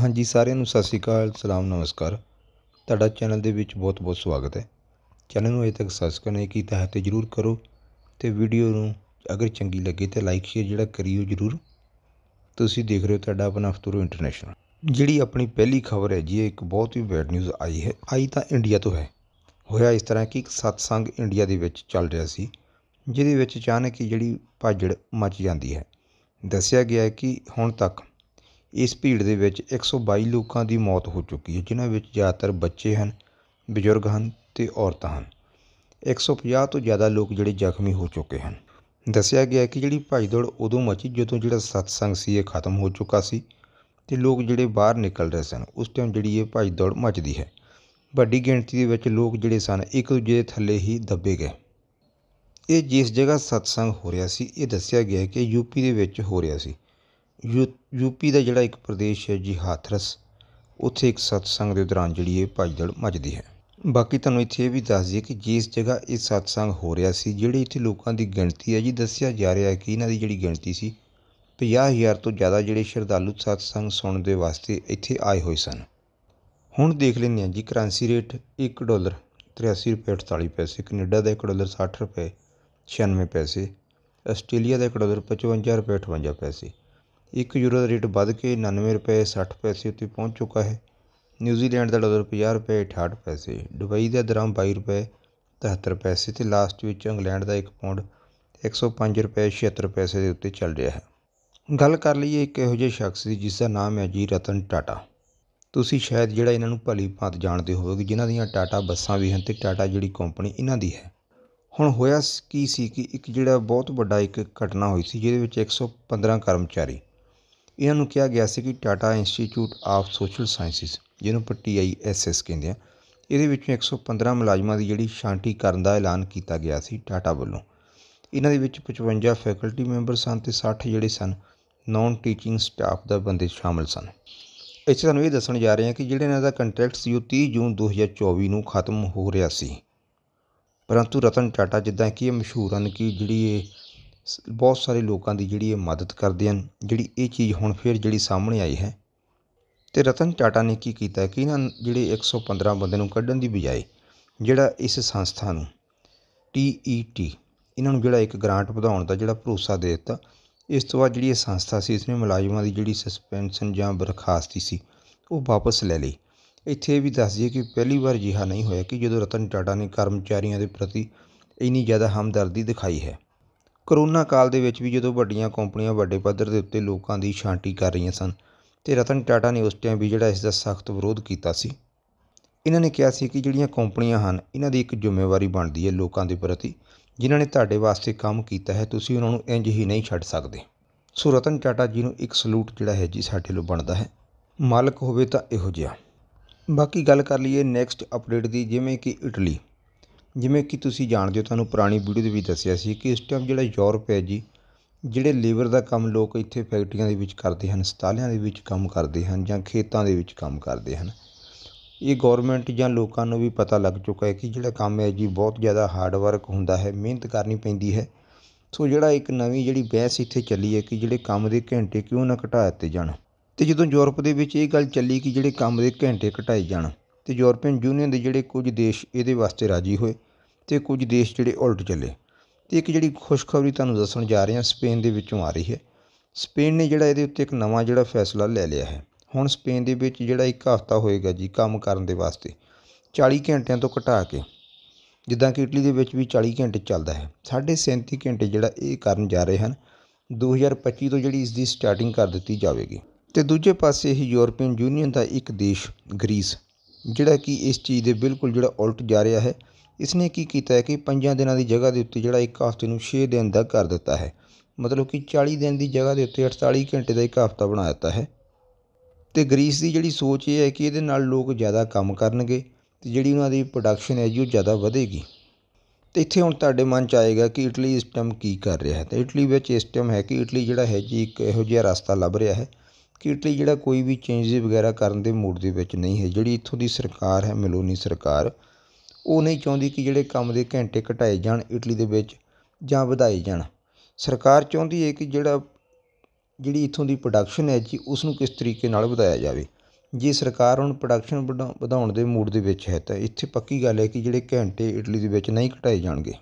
ਹਾਂਜੀ ਸਾਰਿਆਂ ਨੂੰ ਸਤਿ ਸ਼੍ਰੀ ਅਕਾਲ ਸਲਾਮ ਨਮਸਕਾਰ ਤੁਹਾਡਾ ਚੈਨਲ ਦੇ ਵਿੱਚ ਬਹੁਤ-ਬਹੁਤ ਸਵਾਗਤ ਹੈ ਚੈਨਲ ਨੂੰ ਅਜੇ ਤੱਕ ਸਬਸਕ੍ਰਾਈਬ ਨਹੀਂ ਕੀਤਾ ਹੈ ਤੇ ਜਰੂਰ ਕਰੋ ਤੇ ਵੀਡੀਓ ਨੂੰ ਅਗਰ ਚੰਗੀ ਲੱਗੇ ਤੇ ਲਾਈਕ ਸ਼ੇਅਰ ਜਿਹੜਾ ਕਰਿਓ ਜਰੂਰ ਤੁਸੀਂ ਦੇਖ ਰਹੇ ਹੋ ਤੁਹਾਡਾ ਆਪਣਾ ਅਫਤੂਰ ਇੰਟਰਨੈਸ਼ਨਲ ਜਿਹੜੀ ਆਪਣੀ ਪਹਿਲੀ ਖਬਰ ਹੈ ਜੀ ਇਹ ਇੱਕ ਬਹੁਤ ਹੀ ਬੈਡ ਨਿਊਜ਼ ਆਈ ਹੈ ਆਈ ਤਾਂ ਇੰਡੀਆ ਤੋਂ ਹੈ ਹੋਇਆ ਇਸ ਤਰ੍ਹਾਂ ਕਿ ਇੱਕ ਸਤਸੰਗ ਇੰਡੀਆ ਦੇ ਵਿੱਚ ਚੱਲ ਰਿਹਾ ਸੀ ਜਿਹਦੇ ਵਿੱਚ ਅਚਾਨਕ ਹੀ ਜਿਹੜੀ ਭਾਜੜ ਮਚ ਜਾਂਦੀ ਹੈ ਦੱਸਿਆ ਗਿਆ ਹੈ ਕਿ ਹੁਣ ਤੱਕ ਇਸ ਭੀੜ ਦੇ ਵਿੱਚ 122 ਲੋਕਾਂ ਦੀ ਮੌਤ ਹੋ ਚੁੱਕੀ ਹੈ ਜਿਨ੍ਹਾਂ ਵਿੱਚ ਜ਼ਿਆਦਾਤਰ ਬੱਚੇ ਹਨ ਬਜ਼ੁਰਗ ਹਨ ਤੇ ਔਰਤਾਂ ਹਨ 150 ਤੋਂ ਜ਼ਿਆਦਾ ਲੋਕ ਜਿਹੜੇ ਜ਼ਖਮੀ ਹੋ ਚੁੱਕੇ ਹਨ ਦੱਸਿਆ ਗਿਆ ਕਿ ਜਿਹੜੀ ਭਾਈ ਦੌੜ ਉਦੋਂ ਮਚੀ ਜਦੋਂ ਜਿਹੜਾ ਸਤਸੰਗ ਸੀ ਇਹ ਖਤਮ ਹੋ ਚੁੱਕਾ ਸੀ ਤੇ ਲੋਕ ਜਿਹੜੇ ਬਾਹਰ ਨਿਕਲ ਰਹੇ ਸਨ ਉਸ ਟਾਈਮ ਜਿਹੜੀ ਇਹ ਭਾਈ ਦੌੜ ਮਚਦੀ ਹੈ ਵੱਡੀ ਗਿਣਤੀ ਦੇ ਵਿੱਚ ਲੋਕ ਜਿਹੜੇ ਸਨ ਇੱਕ ਦੂਜੇ ਦੇ ਥੱਲੇ ਹੀ ਦੱਬੇ ਗਏ ਇਹ ਜਿਸ ਜਗ੍ਹਾ ਸਤਸੰਗ ਹੋ ਰਿਹਾ ਸੀ ਇਹ ਦੱਸਿਆ ਗਿਆ ਕਿ ਯੂਪੀ ਦੇ ਵਿੱਚ ਹੋ ਰਿਹਾ ਸੀ ਯੂ ਯੂਪੀ ਦਾ ਜਿਹੜਾ ਇੱਕ ਪ੍ਰਦੇਸ਼ ਹੈ ਜੀ ਹਾਥਰਸ ਉੱਥੇ ਇੱਕ ਸਤਸੰਗ ਦੇ ਦੌਰਾਨ ਜਿਹੜੀ ਇਹ ਭਾਈਦੜ ਮੱਚਦੀ ਹੈ ਬਾਕੀ ਤੁਹਾਨੂੰ ਇੱਥੇ ਇਹ ਵੀ ਦੱਸ ਦਈਏ ਕਿ ਜਿਸ ਜਗ੍ਹਾ ਇਹ ਸਤਸੰਗ ਹੋ ਰਿਹਾ ਸੀ ਜਿਹੜੇ ਇੱਥੇ ਲੋਕਾਂ ਦੀ ਗਿਣਤੀ ਹੈ ਜੀ ਦੱਸਿਆ ਜਾ ਰਿਹਾ ਹੈ ਕਿ ਇਹਨਾਂ ਦੀ ਜਿਹੜੀ ਗਿਣਤੀ ਸੀ 50000 ਤੋਂ ਜ਼ਿਆਦਾ ਜਿਹੜੇ ਸ਼ਰਧਾਲੂ ਸਤਸੰਗ ਸੁਣਨ ਦੇ ਵਾਸਤੇ ਇੱਥੇ ਆਏ ਹੋਏ ਸਨ ਹੁਣ ਦੇਖ ਲੈਂਦੇ ਹਾਂ ਜੀ ਕਰੰਸੀ ਰੇਟ 1 ਡਾਲਰ 83 ਰੁਪਏ 48 ਪੈਸੇ ਕੈਨੇਡਾ ਦਾ 1 ਡਾਲਰ 60 ਰੁਪਏ 96 ਪੈਸੇ ਆਸਟ੍ਰੇਲੀਆ ਦਾ 1 ਡਾਲਰ 55 ਰੁਪਏ 58 ਪੈਸੇ ਇੱਕ ਯੂਰੋ ਦਾ ਰੇਟ ਵੱਧ ਕੇ ਉਣਾਨਵੇਂ ਰੁਪਏ ਸੱਠ ਪੈਸੇ ਉੱਤੇ ਪਹੁੰਚ ਚੁੱਕਾ ਹੈ ਨਿਊਜ਼ੀਲੈਂਡ ਦਾ ਡਾਲਰ ਪੰਜਾਹ ਰੁਪਏ ਅਠਾਹਠ ਪੈਸੇ ਦੁਬਈ ਦਾ ਦਰਾਮ ਬਾਈ ਰੁਪਏ ਤਿਹੱਤਰ ਪੈਸੇ ਅਤੇ ਲਾਸਟ ਵਿੱਚ ਇੰਗਲੈਂਡ ਦਾ ਇੱਕ ਪਾਉਂਡ ਇੱਕ ਸੌ ਪੰਜ ਰੁਪਏ ਛਿਹੱਤਰ ਪੈਸੇ ਦੇ ਉੱਤੇ ਚੱਲ ਰਿਹਾ ਹੈ ਗੱਲ ਕਰ ਲਈਏ ਇੱਕ ਇਹੋ ਜਿਹੇ ਸ਼ਖਸ ਦੀ ਜਿਸ ਦਾ ਨਾਮ ਹੈ ਜੀ ਰਤਨ ਟਾਟਾ ਤੁਸੀਂ ਸ਼ਾਇਦ ਜਿਹੜਾ ਇਹਨਾਂ ਨੂੰ ਭਲੀ ਭਾਂਤ ਜਾਣਦੇ ਹੋਵੋਗੇ ਜਿਨ੍ਹਾਂ ਦੀਆਂ ਟਾਟਾ ਬੱਸਾਂ ਵੀ ਹਨ ਤੇ ਟਾਟਾ ਜਿਹੜੀ ਕੰਪਨੀ ਇਹਨਾਂ ਦੀ ਹੈ ਹੁਣ ਹੋਇਆ ਕੀ ਸੀ ਕਿ ਇੱਕ ਜਿਹੜਾ ਬਹੁਤ ਵੱਡਾ ਇੱਕ ਘਟਨਾ ਹੋਈ ਸੀ ਜਿਹਦੇ ਵਿੱਚ 115 ਕਰਮਚਾਰੀ ਇਹਨਾਂ ਨੂੰ ਕਿਹਾ ਗਿਆ ਸੀ ਕਿ Tata institute of social sciences ਜਿਹਨੂੰ ਐਸ ਐਸ ਕਹਿੰਦੇ ਆ ਇਹਦੇ ਵਿੱਚੋਂ 115 ਮੁਲਾਜ਼ਮਾਂ ਦੀ ਜਿਹੜੀ ਸ਼ਾਂਤੀ ਕਰਨ ਦਾ ਐਲਾਨ ਕੀਤਾ ਗਿਆ ਸੀ ਟਾਟਾ ਵੱਲੋਂ ਇਹਨਾਂ ਦੇ ਵਿੱਚ 55 ਫੈਕਲਟੀ ਮੈਂਬਰ ਸਨ ਤੇ 60 ਜਿਹੜੇ ਸਨ ਨਾਨ ਟੀਚਿੰਗ ਸਟਾਫ ਦਾ ਬੰਦੇ ਸ਼ਾਮਲ ਸਨ ਇੱਥੇ ਤੁਹਾਨੂੰ ਇਹ ਦੱਸਣ ਜਾ ਰਹੇ ਹਾਂ ਕਿ ਜਿਹੜੇ ਇਹਨਾਂ ਦਾ ਕੰਟਰੈਕਟ ਸੀ ਉਹ 30 ਜੂਨ 2024 ਨੂੰ ਖਤਮ ਹੋ ਰਿਹਾ ਸੀ ਪਰੰਤੂ ਰਤਨ ਟਾਟਾ ਜਿੱਦਾਂ ਕਿ ਇਹ ਮਸ਼ਹੂਰ ਹਨ ਕਿ ਜਿਹੜੀ ਇਹ ਬਹੁਤ ਸਾਰੇ ਲੋਕਾਂ ਦੀ ਜਿਹੜੀ ਇਹ ਮਦਦ ਕਰਦੇ ਹਨ ਜਿਹੜੀ ਇਹ ਚੀਜ਼ ਹੁਣ ਫਿਰ ਜਿਹੜੀ ਸਾਹਮਣੇ ਆਈ ਹੈ ਤੇ ਰਤਨ ਟਾਟਾ ਨੇ ਕੀ ਕੀਤਾ ਕਿ ਇਹਨਾਂ ਜਿਹੜੇ 115 ਬੰਦੇ ਨੂੰ ਕੱਢਣ ਦੀ ਬਜਾਏ ਜਿਹੜਾ ਇਸ ਸੰਸਥਾ ਨੂੰ TET ਇਹਨਾਂ ਨੂੰ ਜਿਹੜਾ ਇੱਕ ਗ੍ਰਾਂਟ ਵਧਾਉਣ ਦਾ ਜਿਹੜਾ ਭਰੋਸਾ ਦੇ ਦਿੱਤਾ ਇਸ ਤੋਂ ਬਾਅਦ ਜਿਹੜੀ ਇਹ ਸੰਸਥਾ ਸੀ ਇਸਨੇ ਮੁਲਾਜ਼ਮਾਂ ਦੀ ਜਿਹੜੀ ਸਸਪੈਂਸ਼ਨ ਜਾਂ ਬਰਖਾਸਤੀ ਸੀ ਉਹ ਵਾਪਸ ਲੈ ਲਈ ਇੱਥੇ ਵੀ ਦੱਸ ਦਈਏ ਕਿ ਪਹਿਲੀ ਵਾਰ ਜਿਹਾ ਨਹੀਂ ਹੋਇਆ ਕਿ ਜਦੋਂ ਰਤਨ ਟਾਟਾ ਨੇ ਕਰਮਚਾਰੀਆਂ ਦੇ ਪ੍ਰਤੀ ਇੰਨੀ ਜ਼ਿਆਦਾ ਹਮਦਰਦੀ ਦਿਖਾਈ ਹੈ ਕਰੋਨਾ ਕਾਲ ਦੇ ਵਿੱਚ ਵੀ ਜਦੋਂ ਵੱਡੀਆਂ ਕੰਪਨੀਆਂ ਵੱਡੇ ਪੱਧਰ ਦੇ ਉੱਤੇ ਲੋਕਾਂ ਦੀ ਛਾਂਟੀ ਕਰ ਰਹੀਆਂ ਸਨ ਤੇ ਰਤਨ ਟਾਟਾ ਨੇ ਉਸ ਟਾਈਮ ਵੀ ਜਿਹੜਾ ਇਸ ਦਾ ਸਖਤ ਵਿਰੋਧ ਕੀਤਾ ਸੀ ਇਹਨਾਂ ਨੇ ਕਿਹਾ ਸੀ ਕਿ ਜਿਹੜੀਆਂ ਕੰਪਨੀਆਂ ਹਨ ਇਹਨਾਂ ਦੀ ਇੱਕ ਜ਼ਿੰਮੇਵਾਰੀ ਬਣਦੀ ਹੈ ਲੋਕਾਂ ਦੇ ਪ੍ਰਤੀ ਜਿਨ੍ਹਾਂ ਨੇ ਤੁਹਾਡੇ ਵਾਸਤੇ ਕੰਮ ਕੀਤਾ ਹੈ ਤੁਸੀਂ ਉਹਨਾਂ ਨੂੰ ਇੰਜ ਹੀ ਨਹੀਂ ਛੱਡ ਸਕਦੇ ਸੋ ਰਤਨ ਟਾਟਾ ਜੀ ਨੂੰ ਇੱਕ ਸਲੂਟ ਜਿਹੜਾ ਹੈ ਜੀ ਸਾਡੇ ਲੋ ਬਣਦਾ ਹੈ ਮਾਲਕ ਹੋਵੇ ਤਾਂ ਇਹੋ ਜਿਹਾ ਬਾਕੀ ਗੱਲ ਕਰ ਲਈਏ ਨੈਕਸਟ ਅਪਡੇਟ ਦੀ ਜਿਵੇਂ ਕਿ ਇਟਲੀ ਜਿਵੇਂ ਕਿ ਤੁਸੀਂ ਜਾਣਦੇ ਹੋ ਤੁਹਾਨੂੰ ਪੁਰਾਣੀ ਵੀਡੀਓ ਦੇ ਵਿੱਚ ਦੱਸਿਆ ਸੀ ਕਿ ਇਸ ਟਾਈਮ ਜਿਹੜਾ ਯੂਰਪ ਹੈ ਜੀ ਜਿਹੜੇ ਲੇਬਰ ਦਾ ਕੰਮ ਲੋਕ ਇੱਥੇ ਫੈਕਟਰੀਆਂ ਦੇ ਵਿੱਚ ਕਰਦੇ ਹਨ ਸਟਾਲਿਆਂ ਦੇ ਵਿੱਚ ਕੰਮ ਕਰਦੇ ਹਨ ਜਾਂ ਖੇਤਾਂ ਦੇ ਵਿੱਚ ਕੰਮ ਕਰਦੇ ਹਨ ਇਹ ਗਵਰਨਮੈਂਟ ਜਾਂ ਲੋਕਾਂ ਨੂੰ ਵੀ ਪਤਾ ਲੱਗ ਚੁੱਕਾ ਹੈ ਕਿ ਜਿਹੜਾ ਕੰਮ ਹੈ ਜੀ ਬਹੁਤ ਜ਼ਿਆਦਾ ਹਾਰਡ ਵਰਕ ਹੁੰਦਾ ਹੈ ਮਿਹਨਤ ਕਰਨੀ ਪੈਂਦੀ ਹੈ ਸੋ ਜਿਹੜਾ ਇੱਕ ਨਵੀਂ ਜਿਹੜੀ ਬਹਿਸ ਇੱਥੇ ਚੱਲੀ ਹੈ ਕਿ ਜਿਹੜੇ ਕੰਮ ਦੇ ਘੰਟੇ ਕਿਉਂ ਨਾ ਘਟਾ ਦਿੱਤੇ ਜਾਣ ਤੇ ਜਦੋਂ ਯੂਰਪ ਦੇ ਵਿੱਚ ਇਹ ਗੱਲ ਚੱਲੀ ਕਿ ਜਿਹੜੇ ਕੰਮ ਦੇ ਘੰਟੇ ਘਟਾਏ ਜਾਣ ਤੇ ਯੂਰਪੀਅਨ ਯੂਨੀਅਨ ਦੇ ਜਿਹੜੇ ਕੁਝ ਦੇਸ਼ ਇਹਦੇ ਵਾਸਤੇ ਰਾਜੀ ਹੋਏ ਤੇ ਕੁਝ ਦੇਸ਼ ਜਿਹੜੇ ਉਲਟ ਚੱਲੇ ਤੇ ਇੱਕ ਜਿਹੜੀ ਖੁਸ਼ਖਬਰੀ ਤੁਹਾਨੂੰ ਦੱਸਣ ਜਾ ਰਹੇ ਹਾਂ ਸਪੇਨ ਦੇ ਵਿੱਚੋਂ ਆ ਰਹੀ ਹੈ ਸਪੇਨ ਨੇ ਜਿਹੜਾ ਇਹਦੇ ਉੱਤੇ ਇੱਕ ਨਵਾਂ ਜਿਹੜਾ ਫੈਸਲਾ ਲੈ ਲਿਆ ਹੈ ਹੁਣ ਸਪੇਨ ਦੇ ਵਿੱਚ ਜਿਹੜਾ ਇੱਕ ਹਫ਼ਤਾ ਹੋਏਗਾ ਜੀ ਕੰਮ ਕਰਨ ਦੇ ਵਾਸਤੇ 40 ਘੰਟਿਆਂ ਤੋਂ ਘਟਾ ਕੇ ਜਿੱਦਾਂ ਕਿ ਇਟਲੀ ਦੇ ਵਿੱਚ ਵੀ 40 ਘੰਟੇ ਚੱਲਦਾ ਹੈ 37 ਘੰਟੇ ਜਿਹੜਾ ਇਹ ਕਰਨ ਜਾ ਰਹੇ ਹਨ 2025 ਤੋਂ ਜਿਹੜੀ ਇਸ ਦੀ ਸਟਾਰਟਿੰਗ ਕਰ ਦਿੱਤੀ ਜਾਵੇਗੀ ਤੇ ਦੂਜੇ ਪਾਸੇ ਇਹ ਯੂਰਪੀਅਨ ਯੂਨੀਅਨ ਦਾ ਇੱਕ ਦੇਸ਼ ਗ੍ਰੀਸ ਜਿਹੜਾ ਕਿ ਇਸ ਚੀਜ਼ ਦੇ ਬਿਲਕੁਲ ਜਿਹੜਾ ਉਲਟ ਜਾ ਰਿਹਾ ਹੈ ਇਸਨੇ ਕੀ ਕੀਤਾ ਹੈ ਕਿ ਪੰਜਾਂ ਦਿਨਾਂ ਦੀ ਜਗ੍ਹਾ ਦੇ ਉੱਤੇ ਜਿਹੜਾ ਇੱਕ ਹਫ਼ਤੇ ਨੂੰ ਛੇ ਦਿਨ ਦਾ ਕਰ ਦਿੱਤਾ ਹੈ ਮਤਲਬ ਕਿ ਚਾਲੀ ਦਿਨ ਦੀ ਜਗ੍ਹਾ ਦੇ ਉੱਤੇ ਅਠਤਾਲੀ ਘੰਟੇ ਦਾ ਇੱਕ ਹਫ਼ਤਾ ਬਣਾ ਦਿੱਤਾ ਹੈ ਅਤੇ ਗ੍ਰੀਸ ਦੀ ਜਿਹੜੀ ਸੋਚ ਇਹ ਹੈ ਕਿ ਇਹਦੇ ਨਾਲ ਲੋਕ ਜ਼ਿਆਦਾ ਕੰਮ ਕਰਨਗੇ ਅਤੇ ਜਿਹੜੀ ਉਹਨਾਂ ਦੀ ਪ੍ਰੋਡਕਸ਼ਨ ਹੈ ਜੀ ਉਹ ਜ਼ਿਆਦਾ ਵਧੇਗੀ ਤੇ ਇੱਥੇ ਹੁਣ ਤੁਹਾਡੇ ਮਨ 'ਚ ਆਏਗਾ ਕਿ ਇਟਲੀ ਇਸ ਟਾਈਮ ਕੀ ਕਰ ਰਿਹਾ ਹੈ ਤੇ ਇਟਲੀ ਵਿੱਚ ਇਸ ਟਾਈਮ ਹੈ ਕਿ ਇਟਲੀ ਜਿਹੜਾ ਹੈ ਜੀ ਇੱਕ ਇਹੋ ਜਿਹਾ ਰਸਤਾ ਲੱਭ ਰਿਹਾ ਹੈ ਕਿ ਇਟਲੀ ਜਿਹੜਾ ਕੋਈ ਵੀ ਚੇਂਜਸ ਵਗੈਰਾ ਕਰਨ ਦੇ ਮੂਡ ਦੇ ਵਿੱਚ ਨਹੀਂ ਹੈ ਜਿਹੜੀ ਇੱਥੋਂ ਦੀ ਸਰਕਾਰ ਹੈ ਮਿਲੋਨੀ ਸਰਕਾਰ ਉਹ ਨਹੀਂ ਚਾਹੁੰਦੀ ਕਿ ਜਿਹੜੇ ਕੰਮ ਦੇ ਘੰਟੇ ਘਟਾਏ ਜਾਣ ਇਟਲੀ ਦੇ ਵਿੱਚ ਜਾਂ ਵਧਾਏ ਜਾਣ ਸਰਕਾਰ ਚਾਹੁੰਦੀ ਹੈ ਕਿ ਜਿਹੜਾ ਜਿਹੜੀ ਇੱਥੋਂ ਦੀ ਪ੍ਰੋਡਕਸ਼ਨ ਹੈ ਜੀ ਉਸ ਨੂੰ ਕਿਸ ਤਰੀਕੇ ਨਾਲ ਵਧਾਇਆ ਜਾਵੇ ਜੇ ਸਰਕਾਰ ਹੁਣ ਪ੍ਰੋਡਕਸ਼ਨ ਵਧਾਉਣ ਦੇ ਮੂਡ ਦੇ ਵਿੱਚ ਹੈ ਤਾਂ ਇੱਥੇ ਪੱਕੀ ਗੱਲ ਹੈ ਕਿ ਜਿਹੜੇ ਘੰਟੇ ਇਟਲੀ ਦੇ ਵਿੱਚ ਨਹੀਂ ਘਟਾਏ ਜਾਣਗੇ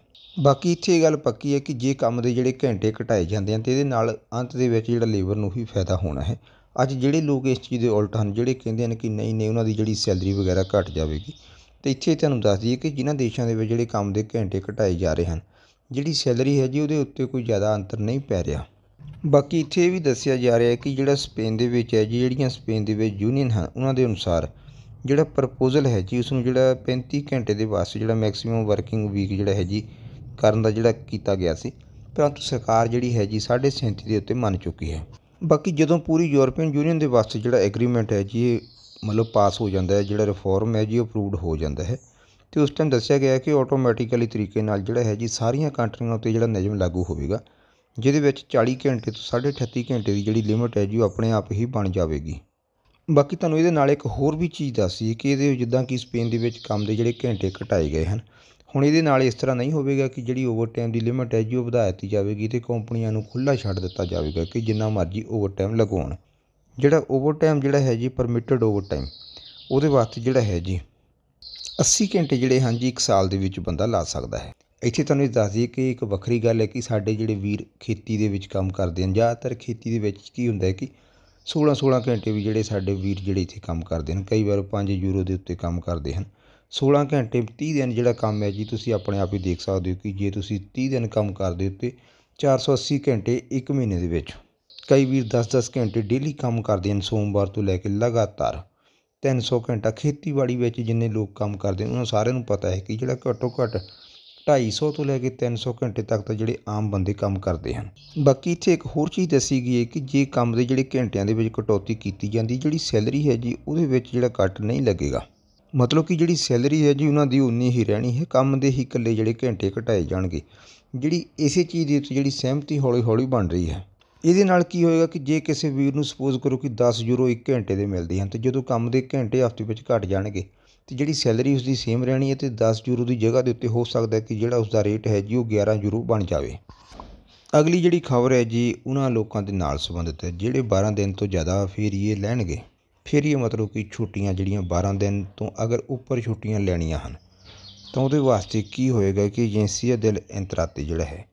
ਬਾਕੀ ਇੱਥੇ ਇਹ ਗੱਲ ਪੱਕੀ ਹੈ ਕਿ ਜੇ ਕੰਮ ਦੇ ਜਿਹੜੇ ਘੰਟੇ ਘਟਾਏ ਜਾਂਦੇ ਹਨ ਤੇ ਇਹਦੇ ਨਾਲ ਅੰਤ ਦੇ ਵਿੱਚ ਜਿਹੜਾ ਲੇਬਰ ਨੂੰ ਹੀ ਫਾਇਦਾ ਹੋਣਾ ਹੈ ਅੱਜ ਜਿਹੜੇ ਲੋਕ ਇਸ ਚੀਜ਼ ਦੇ ਉਲਟ ਹਨ ਜਿਹੜੇ ਕਹਿੰਦੇ ਹਨ ਕਿ ਨਹੀਂ ਨਹੀਂ ਉਹਨਾਂ ਦੀ ਜਿਹੜੀ ਸੈਲਰੀ ਵਗੈਰਾ ਘਟ ਜਾਵੇਗੀ ਤੇ ਇੱਥੇ ਤੁਹਾਨੂੰ ਦੱਸ ਦਈਏ ਕਿ ਜਿਨ੍ਹਾਂ ਦੇਸ਼ਾਂ ਦੇ ਵਿੱਚ ਜਿਹੜੇ ਕੰਮ ਦੇ ਘੰਟੇ ਘਟਾਏ ਜਾ ਰਹੇ ਹਨ ਜਿਹੜੀ ਸੈਲਰੀ ਹੈ ਜੀ ਉਹਦੇ ਉੱਤੇ ਕੋਈ ਜ਼ਿਆਦਾ ਅੰਤਰ ਨਹੀਂ ਪੈ ਰਿਹਾ ਬਾਕੀ ਇੱਥੇ ਇਹ ਵੀ ਦੱਸਿਆ ਜਾ ਰਿਹਾ ਹੈ ਕਿ ਜਿਹੜਾ ਸਪੇਨ ਦੇ ਵਿੱਚ ਹੈ ਜੀ ਜਿਹੜੀਆਂ ਸਪੇਨ ਦੇ ਵਿੱਚ ਯੂਨੀਅਨ ਹਨ ਉਹਨਾਂ ਦੇ ਅਨੁਸਾਰ ਜਿਹੜਾ ਪ੍ਰਪੋਜ਼ਲ ਹੈ ਜੀ ਉਸ ਨੂੰ ਜਿਹੜਾ 35 ਘੰਟੇ ਦੇ ਵਾਸਤੇ ਜਿਹੜਾ ਮੈਕਸਿਮਮ ਵਰਕਿੰਗ ਵੀਕ ਜਿਹੜਾ ਹੈ ਜੀ ਕਰਨ ਦਾ ਜਿਹੜਾ ਕੀਤਾ ਗਿਆ ਸੀ ਪਰੰਤੂ ਸਰਕਾਰ ਜਿਹੜੀ ਹੈ ਜੀ 37.5 ਦੇ ਉੱਤੇ ਮੰਨ ਚੁੱਕੀ ਹੈ ਬਾਕੀ ਜਦੋਂ ਪੂਰੀ ਯੂਰਪੀਅਨ ਯੂਨੀਅਨ ਦੇ ਵਾਸਤੇ ਜਿਹੜਾ ਐਗਰੀਮੈਂਟ ਹੈ ਜੀ ਇਹ ਮਤਲਬ ਪਾਸ ਹੋ ਜਾਂਦਾ ਹੈ ਜਿਹੜਾ ਰਿਫਾਰਮ ਹੈ ਜੀ ਅਪਰੂਵਡ ਹੋ ਜਾਂਦਾ ਹੈ ਤੇ ਉਸ ਟਾਈਮ ਦੱਸਿਆ ਗਿਆ ਕਿ ਆਟੋਮੈਟਿਕਲੀ ਤਰੀਕੇ ਨਾਲ ਜਿਹੜਾ ਹੈ ਜੀ ਸਾਰੀਆਂ ਕੰਟਰੀਆਂ ਉੱਤੇ ਜਿਹੜਾ ਨਿਯਮ ਲਾਗੂ ਹੋਵੇਗਾ ਜਿਹਦੇ ਵਿੱਚ 40 ਘੰਟੇ ਤੋਂ 38 ਘੰਟੇ ਦੀ ਜਿਹੜੀ ਲਿਮਟ ਹੈ ਜੀ ਉਹ ਆਪਣੇ ਆਪ ਹੀ ਬਣ ਜਾਵੇਗੀ ਬਾਕੀ ਤੁਹਾਨੂੰ ਇਹਦੇ ਨਾਲ ਇੱਕ ਹੋਰ ਵੀ ਚੀਜ਼ ਦੱਸੀ ਕਿ ਇਹਦੇ ਜਿੱਦਾਂ ਕਿ ਸਪੇਨ ਦੇ ਵਿੱਚ ਕੰਮ ਦੇ ਜਿਹੜੇ ਘੰਟੇ ਘਟਾਏ ਗਏ ਹਨ ਹੁਣ ਇਹਦੇ ਨਾਲ ਇਸ ਤਰ੍ਹਾਂ ਨਹੀਂ ਹੋਵੇਗਾ ਕਿ ਜਿਹੜੀ ਓਵਰਟਾਈਮ ਦੀ ਲਿਮਟ ਹੈ ਜੀ ਉਹ ਵਧਾ ਦਿੱਤੀ ਜਾਵੇਗੀ ਤੇ ਕੰਪਨੀਆਂ ਨੂੰ ਖੁੱਲਾ ਛੱਡ ਦਿੱਤਾ ਜਾਵੇਗਾ ਕਿ ਜਿੰਨਾ ਮਰਜ਼ੀ ਓਵਰਟਾਈਮ ਲਗਾਉਣ ਜਿਹੜਾ ਓਵਰਟਾਈਮ ਜਿਹੜਾ ਹੈ ਜੀ ਪਰਮਿਟਡ ਓਵਰਟਾਈਮ ਉਹਦੇ ਵਾਸਤੇ ਜਿਹੜਾ ਹੈ ਜੀ 80 ਘੰਟੇ ਜਿਹੜੇ ਹਨ ਜੀ ਇੱਕ ਸਾਲ ਦੇ ਵਿੱਚ ਬੰਦਾ ਲਾ ਸਕਦਾ ਹੈ ਇੱਥੇ ਤੁਹਾਨੂੰ ਦੱਸ ਦਈਏ ਕਿ ਇੱਕ ਵੱਖਰੀ ਗੱਲ ਹੈ ਕਿ ਸਾਡੇ ਜਿਹੜੇ ਵੀਰ ਖੇਤੀ ਦੇ ਵਿੱਚ ਕੰਮ ਕਰਦੇ ਹਨ ਜ਼ਿਆਦਾਤਰ ਖੇਤੀ ਦੇ ਵਿੱਚ ਕੀ ਹੁੰਦਾ ਹੈ ਕਿ 16 16 ਘੰਟੇ ਵੀ ਜਿਹੜੇ ਸਾਡੇ ਵੀਰ ਜਿਹੜੇ ਇੱਥੇ ਕੰਮ ਕਰਦੇ ਹਨ ਕਈ ਵਾਰ 5 ਯੂਰੋ ਦੇ ਉੱਤੇ ਕੰਮ ਕਰਦੇ ਹਨ 16 ਘੰਟੇ 30 ਦਿਨ ਜਿਹੜਾ ਕੰਮ ਹੈ ਜੀ ਤੁਸੀਂ ਆਪਣੇ ਆਪ ਹੀ ਦੇਖ ਸਕਦੇ ਹੋ ਕਿ ਜੇ ਤੁਸੀਂ 30 ਦਿਨ ਕੰਮ ਕਰਦੇ ਹੋ ਤੇ 480 ਘੰਟੇ 1 ਮਹੀਨੇ ਦੇ ਵਿੱਚ ਕਈ ਵੀਰ 10-10 ਘੰਟੇ ਡੇਲੀ ਕੰਮ ਕਰਦੇ ਹਨ ਸੋਮਵਾਰ ਤੋਂ ਲੈ ਕੇ ਲਗਾਤਾਰ 300 ਘੰਟਾ ਖੇਤੀਬਾੜੀ ਵਿੱਚ ਜਿੰਨੇ ਲੋਕ ਕੰਮ ਕਰਦੇ ਉਹਨਾਂ ਸਾਰਿਆਂ ਨੂੰ ਪਤਾ ਹੈ ਕਿ ਜਿਹੜਾ ਘੱਟੋ ਘੱਟ 250 ਤੋਂ ਲੈ ਕੇ 300 ਘੰਟੇ ਤੱਕ ਤਾਂ ਜਿਹੜੇ ਆਮ ਬੰਦੇ ਕੰਮ ਕਰਦੇ ਹਨ ਬਾਕੀ ਇੱਥੇ ਇੱਕ ਹੋਰ ਚੀਜ਼ ਦੱਸੀ ਗਈ ਹੈ ਕਿ ਜੇ ਕੰਮ ਦੇ ਜਿਹੜੇ ਘੰਟਿਆਂ ਦੇ ਵਿੱਚ ਕਟੌਤੀ ਕੀਤੀ ਜਾਂਦੀ ਜਿਹੜੀ ਸੈਲਰੀ ਹੈ ਜੀ ਉਹਦੇ ਵਿੱਚ ਜਿਹੜਾ ਕੱਟ ਨਹੀਂ ਲੱਗੇਗਾ ਮਤਲਬ ਕਿ ਜਿਹੜੀ ਸੈਲਰੀ ਹੈ ਜੀ ਉਹਨਾਂ ਦੀ ਉਨੀ ਹੀ ਰਹਿਣੀ ਹੈ ਕੰਮ ਦੇ ਹੀ ਇਕੱਲੇ ਜਿਹੜੇ ਘੰਟੇ ਘਟਾਏ ਜਾਣਗੇ ਜਿਹੜੀ ਇਸੇ ਚੀਜ਼ ਦੇ ਉੱਤੇ ਜਿਹੜੀ ਸਹਿਮਤੀ ਹੌਲੀ-ਹੌਲੀ ਬਣ ਰਹੀ ਹੈ ਇਹਦੇ ਨਾਲ ਕੀ ਹੋਏਗਾ ਕਿ ਜੇ ਕਿਸੇ ਵੀਰ ਨੂੰ ਸਪੋਜ਼ ਕਰੋ ਕਿ 10 ਯੂਰੋ 1 ਘੰਟੇ ਦੇ ਮਿਲਦੇ ਹਨ ਤੇ ਜਦੋਂ ਕੰਮ ਦੇ ਘੰਟੇ ਹਫ਼ਤੇ ਵਿੱਚ ਘਟ ਜਾਣਗੇ ਤੇ ਜਿਹੜੀ ਸੈਲਰੀ ਉਸਦੀ ਸੇਮ ਰਹਿਣੀ ਹੈ ਤੇ 10 ਯੂਰੋ ਦੀ ਜਗ੍ਹਾ ਦੇ ਉੱਤੇ ਹੋ ਸਕਦਾ ਹੈ ਕਿ ਜਿਹੜਾ ਉਸਦਾ ਰੇਟ ਹੈ ਜੀ ਉਹ 11 ਯੂਰੋ ਬਣ ਜਾਵੇ ਅਗਲੀ ਜਿਹੜੀ ਖਬਰ ਹੈ ਜੀ ਉਹਨਾਂ ਲੋਕਾਂ ਦੇ ਨਾਲ ਸੰਬੰਧਿਤ ਹੈ ਜਿਹੜੇ 12 ਦਿਨ ਤੋਂ ਜ਼ਿਆਦਾ ਫੇਰੀਏ ਲੈਣਗੇ ਫੇਰੀਏ ਮਤਲਬ ਕਿ ਛੁੱਟੀਆਂ ਜਿਹੜੀਆਂ 12 ਦਿਨ ਤੋਂ ਅਗਰ ਉੱਪਰ ਛੁੱਟੀਆਂ ਲੈਣੀਆਂ ਹਨ ਤਾਂ ਉਹਦੇ ਵਾਸਤੇ ਕੀ ਹੋਏਗਾ ਕਿ ਏਜੰਸੀ ਦੇ ਦਿਲ ਇੰਤਰਾਤੇ ਜਿਹੜਾ ਹੈ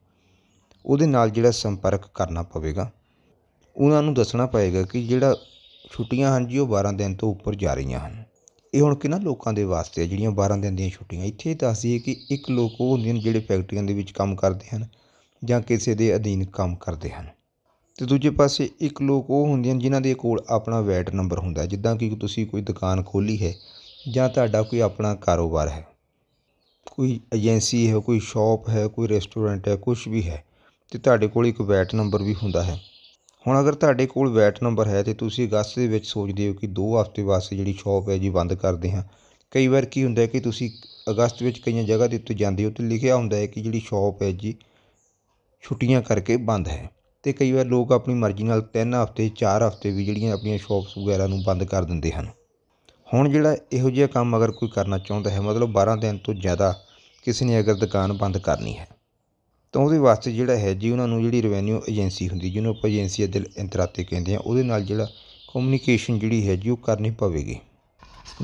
ਉਹਦੇ ਨਾਲ ਜਿਹੜਾ ਸੰਪਰਕ ਕਰਨਾ ਪਵੇਗਾ ਉਹਨਾਂ ਨੂੰ ਦੱਸਣਾ ਪਵੇਗਾ ਕਿ ਜਿਹੜਾ ਛੁੱਟੀਆਂ ਹਨ ਜੀ ਉਹ 12 ਦਿਨ ਤੋਂ ਉੱਪਰ ਜਾ ਰਹੀਆਂ ਹਨ ਇਹ ਹੁਣ ਕਿਹਨਾਂ ਲੋਕਾਂ ਦੇ ਵਾਸਤੇ ਜਿਹੜੀਆਂ 12 ਦਿਨ ਦੀਆਂ ਛੁੱਟੀਆਂ ਇੱਥੇ ਦੱਸਦੀ ਹੈ ਕਿ ਇੱਕ ਲੋਕ ਉਹ ਹੁੰਦੇ ਨੇ ਜਿਹੜੇ ਫੈਕਟਰੀਆਂ ਦੇ ਵਿੱਚ ਕੰਮ ਕਰਦੇ ਹਨ ਜਾਂ ਕਿਸੇ ਦੇ ਅਧੀਨ ਕੰਮ ਕਰਦੇ ਹਨ ਤੇ ਦੂਜੇ ਪਾਸੇ ਇੱਕ ਲੋਕ ਉਹ ਹੁੰਦੇ ਨੇ ਜਿਨ੍ਹਾਂ ਦੇ ਕੋਲ ਆਪਣਾ ਵੈਟ ਨੰਬਰ ਹੁੰਦਾ ਜਿੱਦਾਂ ਕਿ ਤੁਸੀਂ ਕੋਈ ਦੁਕਾਨ ਖੋਲੀ ਹੈ ਜਾਂ ਤੁਹਾਡਾ ਕੋਈ ਆਪਣਾ ਕਾਰੋਬਾਰ ਹੈ ਕੋਈ ਏਜੰਸੀ ਹੈ ਕੋਈ ਸ਼ਾਪ ਹੈ ਕੋਈ ਰੈਸਟੋਰੈਂਟ ਹੈ ਕੁਝ ਵੀ ਹੈ ਤੇ ਤੁਹਾਡੇ ਕੋਲ ਇੱਕ ਵੈਟ ਨੰਬਰ ਵੀ ਹੁੰਦਾ ਹੈ ਹੁਣ ਅਗਰ ਤੁਹਾਡੇ ਕੋਲ ਵੈਟ ਨੰਬਰ ਹੈ ਤੇ ਤੁਸੀਂ ਅਗਸਤ ਦੇ ਵਿੱਚ ਸੋਚਦੇ ਹੋ ਕਿ 2 ਹਫ਼ਤੇ ਵਾਸਤੇ ਜਿਹੜੀ ਸ਼ਾਪ ਹੈ ਜੀ ਬੰਦ ਕਰਦੇ ਹਾਂ ਕਈ ਵਾਰ ਕੀ ਹੁੰਦਾ ਕਿ ਤੁਸੀਂ ਅਗਸਤ ਵਿੱਚ ਕਈਆਂ ਜਗ੍ਹਾ ਦੇ ਉੱਤੇ ਜਾਂਦੇ ਹੋ ਤੇ ਲਿਖਿਆ ਹੁੰਦਾ ਹੈ ਕਿ ਜਿਹੜੀ ਸ਼ਾਪ ਹੈ ਜੀ ਛੁੱਟੀਆਂ ਕਰਕੇ ਬੰਦ ਹੈ ਤੇ ਕਈ ਵਾਰ ਲੋਕ ਆਪਣੀ ਮਰਜ਼ੀ ਨਾਲ 3 ਹਫ਼ਤੇ 4 ਹਫ਼ਤੇ ਵੀ ਜਿਹੜੀਆਂ ਆਪਣੀਆਂ ਸ਼ਾਪਸ ਵਗੈਰਾ ਨੂੰ ਬੰਦ ਕਰ ਦਿੰਦੇ ਹਨ ਹੁਣ ਜਿਹੜਾ ਇਹੋ ਜਿਹਾ ਕੰਮ ਅਗਰ ਕੋਈ ਕਰਨਾ ਚਾਹੁੰਦਾ ਹੈ ਮਤਲਬ 12 ਦਿਨ ਤੋਂ ਜ਼ਿਆਦਾ ਕਿਸੇ ਨੇ ਅਗਰ ਦੁਕਾਨ ਬੰਦ ਕਰਨੀ ਹੈ ਤਾਂ ਉਹਦੇ ਵਾਸਤੇ ਜਿਹੜਾ ਹੈ ਜੀ ਉਹਨਾਂ ਨੂੰ ਜਿਹੜੀ ਰੈਵਨਿਊ ਏਜੰਸੀ ਹੁੰਦੀ ਜਿਹਨੂੰ ਆਪਾਂ ਏਜੰਸੀ ਦੇ ਇੰਤਰਾਤੇ ਕਹਿੰਦੇ ਆ ਉਹਦੇ ਨਾਲ ਜਿਹੜਾ ਕਮਿਊਨੀਕੇਸ਼ਨ ਜਿਹੜੀ ਹੈ ਜੀ ਉਹ ਕਰਨੀ ਪਵੇਗੀ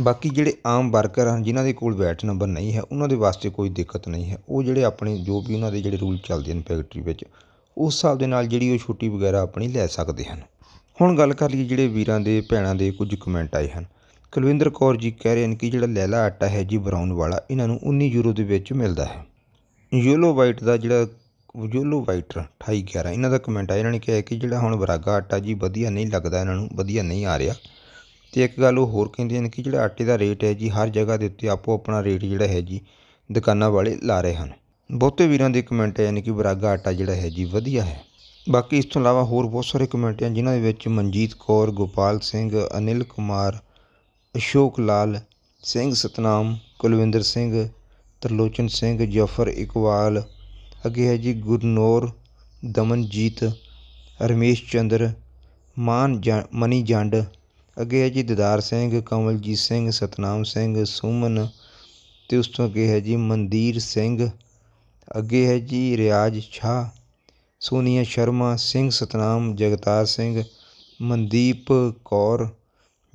ਬਾਕੀ ਜਿਹੜੇ ਆਮ ਵਰਕਰ ਹਨ ਜਿਨ੍ਹਾਂ ਦੇ ਕੋਲ ਵੈਟ ਨੰਬਰ ਨਹੀਂ ਹੈ ਉਹਨਾਂ ਦੇ ਵਾਸਤੇ ਕੋਈ ਦਿੱਕਤ ਨਹੀਂ ਹੈ ਉਹ ਜਿਹੜੇ ਆਪਣੇ ਜੋ ਵੀ ਉਹਨਾਂ ਦੇ ਜਿਹੜੇ ਰੂਲ ਚੱਲਦੇ ਹਨ ਫੈਕਟਰੀ ਵਿੱਚ ਉਸ ਹਿਸਾਬ ਦੇ ਨਾਲ ਜਿਹੜੀ ਉਹ ਛੁੱਟੀ ਵਗੈਰਾ ਆਪਣੀ ਲੈ ਸਕਦੇ ਹਨ ਹੁਣ ਗੱਲ ਕਰ ਲਈਏ ਜਿਹੜੇ ਵੀਰਾਂ ਦੇ ਭੈਣਾਂ ਦੇ ਕੁਝ ਕਮੈਂਟ ਆਏ ਹਨ ਕੁਲਵਿੰਦਰ ਕੌਰ ਜੀ ਕਹਿ ਰਹੇ ਹਨ ਕਿ ਜਿਹੜਾ ਲੈਲਾ ਆਟਾ ਹੈ ਜੀ ਬਰਾਊਨ ਵਾਲਾ ਇਹਨਾਂ ਨੂੰ 19 ਯੂਰੋ ਦੇ ਵਿੱਚ ਮਿਲਦਾ ਹੈ ਯੋਲੋ ਵਾਈਟ ਦਾ ਜਿਹੜਾ ਯੋਲੋ ਵਾਈਟ 2811 ਇਹਨਾਂ ਦਾ ਕਮੈਂਟ ਆ ਇਹਨਾਂ ਨੇ ਕਿਹਾ ਕਿ ਜਿਹੜਾ ਹੁਣ ਬਰਾਗਾ ਆਟਾ ਜੀ ਵਧੀਆ ਨਹੀਂ ਲੱਗਦਾ ਇਹਨਾਂ ਨੂੰ ਵਧੀਆ ਨਹੀਂ ਆ ਰਿਹਾ ਤੇ ਇੱਕ ਗੱਲ ਉਹ ਹੋਰ ਕਹਿੰਦੇ ਨੇ ਕਿ ਜਿਹੜਾ ਆਟੇ ਦਾ ਰੇਟ ਹੈ ਜੀ ਹਰ ਜਗ੍ਹਾ ਦੇ ਉੱਤੇ ਆਪੋ ਆਪਣਾ ਰੇਟ ਜਿਹੜਾ ਹੈ ਜੀ ਦੁਕਾਨਾਂ ਵਾਲੇ ਲਾ ਰਹੇ ਹਨ ਬਹੁਤੇ ਵੀਰਾਂ ਦੇ ਕਮੈਂਟ ਹੈ ਯਾਨੀ ਕਿ ਬਰਾਗਾ ਆਟਾ ਜਿਹੜਾ ਹੈ ਜੀ ਵਧੀਆ ਹੈ ਬਾਕੀ ਇਸ ਤੋਂ ਇਲਾਵਾ ਹੋਰ ਬਹੁਤ ਸਾਰੇ ਕਮੈਂਟ ਹਨ ਜਿਨ੍ਹਾਂ ਦੇ ਵਿੱਚ ਮਨਜੀਤ ਕੌਰ ਗੋਪਾਲ ਸਿੰਘ ਅਨਿਲ ਕੁਮਾਰ ਅਸ਼ੋਕ ਲਾਲ ਸਿੰਘ ਸਤਨਾਮ ਕੁਲਵਿੰਦਰ ਸਿੰਘ ਤਰਲੋਚਨ ਸਿੰਘ ਜਫਰ ਇਕਬਾਲ ਅੱਗੇ ਹੈ ਜੀ ਗੁਰਨੌਰ ਦਮਨਜੀਤ ਰਮੇਸ਼ ਚੰਦਰ ਮਾਨ ਮਨੀ ਜੰਡ ਅੱਗੇ ਹੈ ਜੀ ਦਿਦਾਰ ਸਿੰਘ ਕਮਲਜੀਤ ਸਿੰਘ ਸਤਨਾਮ ਸਿੰਘ ਸੁਮਨ ਤੇ ਉਸ ਤੋਂ ਅੱਗੇ ਹੈ ਜੀ ਮਨਦੀਰ ਸਿੰਘ ਅੱਗੇ ਹੈ ਜੀ ਰਿਆਜ ਛਾ ਸੋਨੀਆ ਸ਼ਰਮਾ ਸਿੰਘ ਸਤਨਾਮ ਜਗਤਾਰ ਸਿੰਘ ਮਨਦੀਪ ਕੌਰ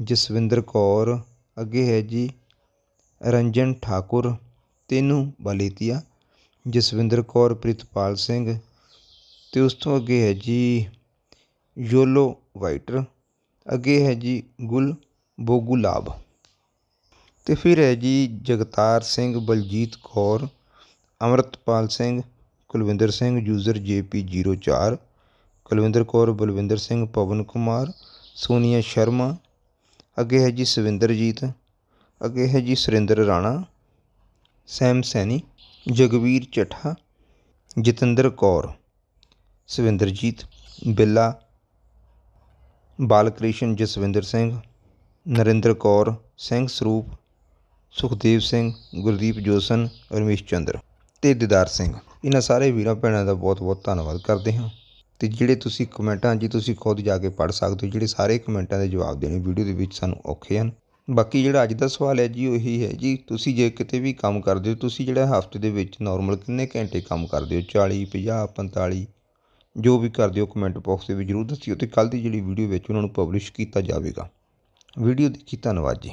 ਜਸਵਿੰਦਰ ਕੌਰ ਅੱਗੇ ਹੈ ਜੀ ਰੰਜਨ ਠਾਕੁਰ ਤੈਨੂੰ ਬਲੇਤੀਆ ਜਸਵਿੰਦਰ ਕੌਰ ਪ੍ਰਿਤਪਾਲ ਸਿੰਘ ਤੇ ਉਸ ਤੋਂ ਅੱਗੇ ਹੈ ਜੀ ਯੋਲੋ ਵਾਈਟਰ ਅੱਗੇ ਹੈ ਜੀ ਗੁਲ ਬੋਗੁਲਾਬ ਤੇ ਫਿਰ ਹੈ ਜੀ ਜਗਤਾਰ ਸਿੰਘ ਬਲਜੀਤ ਕੌਰ ਅਮਰਤਪਾਲ ਸਿੰਘ ਕੁਲਵਿੰਦਰ ਸਿੰਘ ਯੂਜ਼ਰ ਜੇ 04 ਕੁਲਵਿੰਦਰ ਕੌਰ ਬਲਵਿੰਦਰ ਸਿੰਘ ਪਵਨ ਕੁਮਾਰ ਸੋਨੀਆ ਸ਼ਰਮਾ ਅੱਗੇ ਹੈ ਜੀ ਸਵਿੰਦਰਜੀਤ ਅੱਗੇ ਹੈ ਜੀ ਸੁਰਿੰਦਰ ਰਾਣਾ ਸੈਮ ਸੈਣੀ ਜਗਵੀਰ ਚਠਾ ਜਤਿੰਦਰ ਕੌਰ ਸਵਿੰਦਰਜੀਤ ਬਿੱਲਾ ਬਾਲਕ੍ਰਿਸ਼ਨ ਜਸਵਿੰਦਰ ਸਿੰਘ ਨਰਿੰਦਰ ਕੌਰ ਸਿੰਘ ਸਰੂਪ ਸੁਖਦੇਵ ਸਿੰਘ ਗੁਰਦੀਪ ਜੋਸਨ ਰਮੇਸ਼ ਚੰਦਰ ਤੇ ਦਿਦਾਰ ਸਿੰਘ ਇਹਨਾਂ ਸਾਰੇ ਵੀਰਾਂ ਭੈਣਾਂ ਦਾ ਬਹੁਤ-ਬਹੁਤ ਧੰਨਵਾਦ ਕਰਦੇ ਹਾਂ ਤੇ ਜਿਹੜੇ ਤੁਸੀਂ ਕਮੈਂਟਾਂ ਜੀ ਤੁਸੀਂ ਖੁਦ ਜਾ ਕੇ ਪੜ੍ਹ ਸਕਦੇ ਹੋ ਜਿਹੜੇ ਸਾਰੇ ਕਮੈਂਟਾਂ ਦੇ ਜਵਾਬ ਦੇਣੇ ਵੀਡੀਓ ਦੇ ਵਿੱਚ ਸਾਨੂੰ ਔਖੇ ਹਨ ਬਾਕੀ ਜਿਹੜਾ ਅੱਜ ਦਾ ਸਵਾਲ ਹੈ ਜੀ ਉਹੀ ਹੈ ਜੀ ਤੁਸੀਂ ਜੇ ਕਿਤੇ ਵੀ ਕੰਮ ਕਰਦੇ ਹੋ ਤੁਸੀਂ ਜਿਹੜਾ ਹਫ਼ਤੇ ਦੇ ਵਿੱਚ ਨੋਰਮਲ ਕਿੰਨੇ ਘੰਟੇ ਕੰਮ ਕਰਦੇ ਹੋ ਚਾਲੀ ਪੰਜਾਹ ਪੰਤਾਲੀ ਜੋ ਵੀ ਕਰਦੇ ਹੋ ਕਮੈਂਟ ਬਾਕਸ ਦੇ ਵਿੱਚ ਜ਼ਰੂਰ ਦੱਸਿਓ ਅਤੇ ਕੱਲ੍ਹ ਦੀ ਜਿਹੜੀ ਵੀਡੀਓ ਵਿੱਚ ਉਹਨਾਂ ਨੂੰ ਪਬਲਿਸ਼ ਕੀਤਾ ਜਾਵੇਗਾ ਵੀਡੀਓ ਦੇਖੀ ਧੰਨਵਾਦ ਜੀ